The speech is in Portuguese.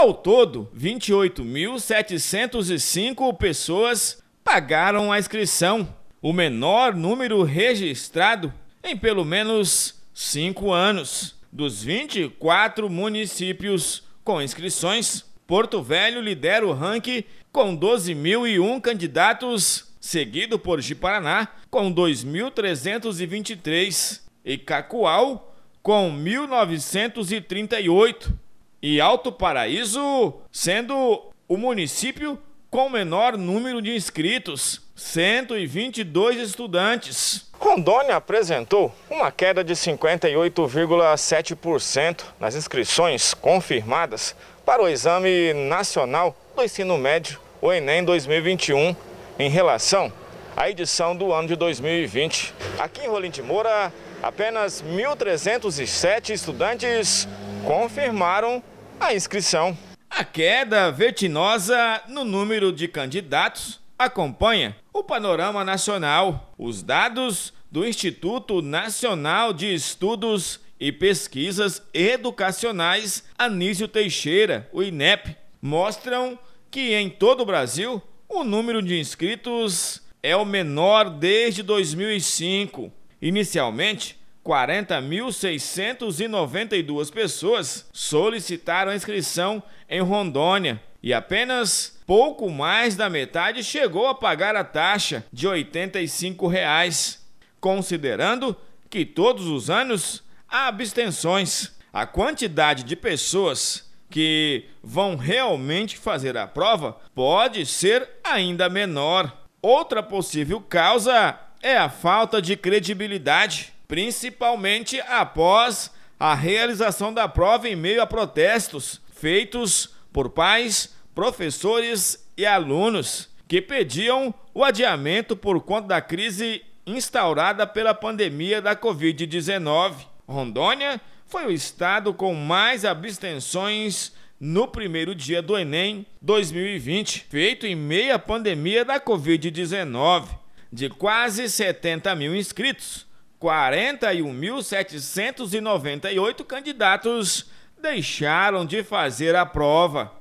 Ao todo, 28.705 pessoas pagaram a inscrição, o menor número registrado em pelo menos cinco anos. Dos 24 municípios com inscrições, Porto Velho lidera o ranking com 12.001 candidatos, seguido por Jiparaná com 2.323 e Cacoal com 1.938 e Alto Paraíso sendo o município com o menor número de inscritos, 122 estudantes. Rondônia apresentou uma queda de 58,7% nas inscrições confirmadas para o Exame Nacional do Ensino Médio, o Enem 2021, em relação à edição do ano de 2020. Aqui em Rolim de Moura, apenas 1.307 estudantes confirmaram a inscrição. A queda vertiginosa no número de candidatos acompanha o panorama nacional. Os dados do Instituto Nacional de Estudos e Pesquisas Educacionais Anísio Teixeira, o INEP, mostram que em todo o Brasil o número de inscritos é o menor desde 2005. Inicialmente, 40.692 pessoas solicitaram inscrição em Rondônia e apenas pouco mais da metade chegou a pagar a taxa de R$ 85, reais, considerando que todos os anos há abstenções. A quantidade de pessoas que vão realmente fazer a prova pode ser ainda menor. Outra possível causa é a falta de credibilidade principalmente após a realização da prova em meio a protestos feitos por pais, professores e alunos que pediam o adiamento por conta da crise instaurada pela pandemia da Covid-19. Rondônia foi o estado com mais abstenções no primeiro dia do Enem 2020, feito em meia pandemia da Covid-19. De quase 70 mil inscritos, 41.798 candidatos deixaram de fazer a prova.